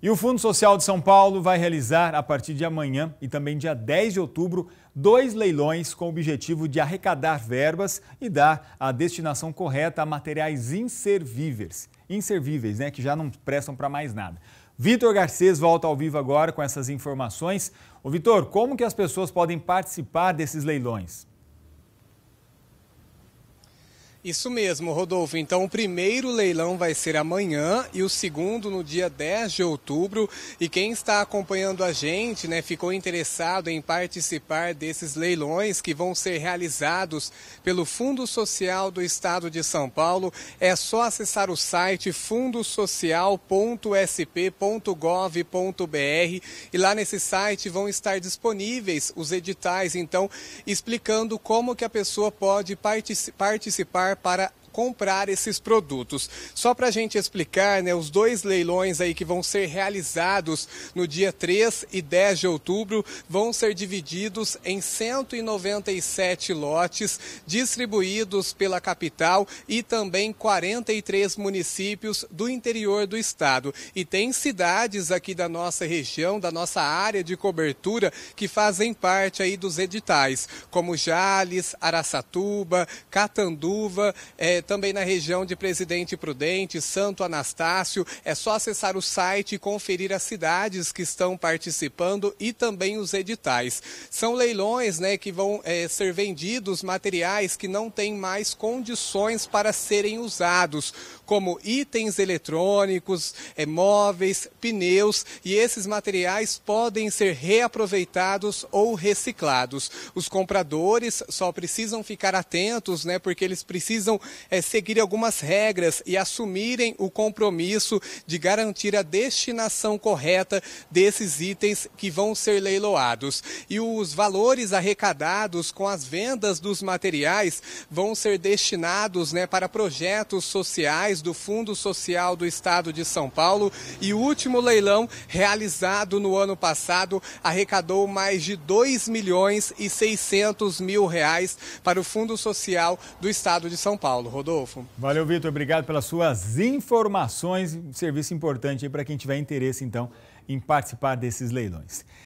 E o Fundo Social de São Paulo vai realizar, a partir de amanhã e também dia 10 de outubro, dois leilões com o objetivo de arrecadar verbas e dar a destinação correta a materiais inservíveis, inservíveis, né, que já não prestam para mais nada. Vitor Garcês volta ao vivo agora com essas informações. Ô Vitor, como que as pessoas podem participar desses leilões? Isso mesmo, Rodolfo. Então, o primeiro leilão vai ser amanhã e o segundo no dia 10 de outubro. E quem está acompanhando a gente, né, ficou interessado em participar desses leilões que vão ser realizados pelo Fundo Social do Estado de São Paulo, é só acessar o site fundosocial.sp.gov.br e lá nesse site vão estar disponíveis os editais, então, explicando como que a pessoa pode participar para comprar esses produtos. Só para a gente explicar, né, os dois leilões aí que vão ser realizados no dia 3 e 10 de outubro vão ser divididos em 197 lotes distribuídos pela capital e também 43 municípios do interior do estado. E tem cidades aqui da nossa região, da nossa área de cobertura, que fazem parte aí dos editais, como Jales, Araçatuba, Catanduva, é, também na região de Presidente Prudente, Santo Anastácio. É só acessar o site e conferir as cidades que estão participando e também os editais. São leilões né, que vão é, ser vendidos materiais que não têm mais condições para serem usados, como itens eletrônicos, é, móveis, pneus, e esses materiais podem ser reaproveitados ou reciclados. Os compradores só precisam ficar atentos, né, porque eles precisam é, é, seguir algumas regras e assumirem o compromisso de garantir a destinação correta desses itens que vão ser leiloados. E os valores arrecadados com as vendas dos materiais vão ser destinados né, para projetos sociais do Fundo Social do Estado de São Paulo. E o último leilão realizado no ano passado arrecadou mais de 2 milhões e 600 mil reais para o Fundo Social do Estado de São Paulo. Rodolfo. Valeu, Vitor. Obrigado pelas suas informações. Um serviço importante para quem tiver interesse, então, em participar desses leilões.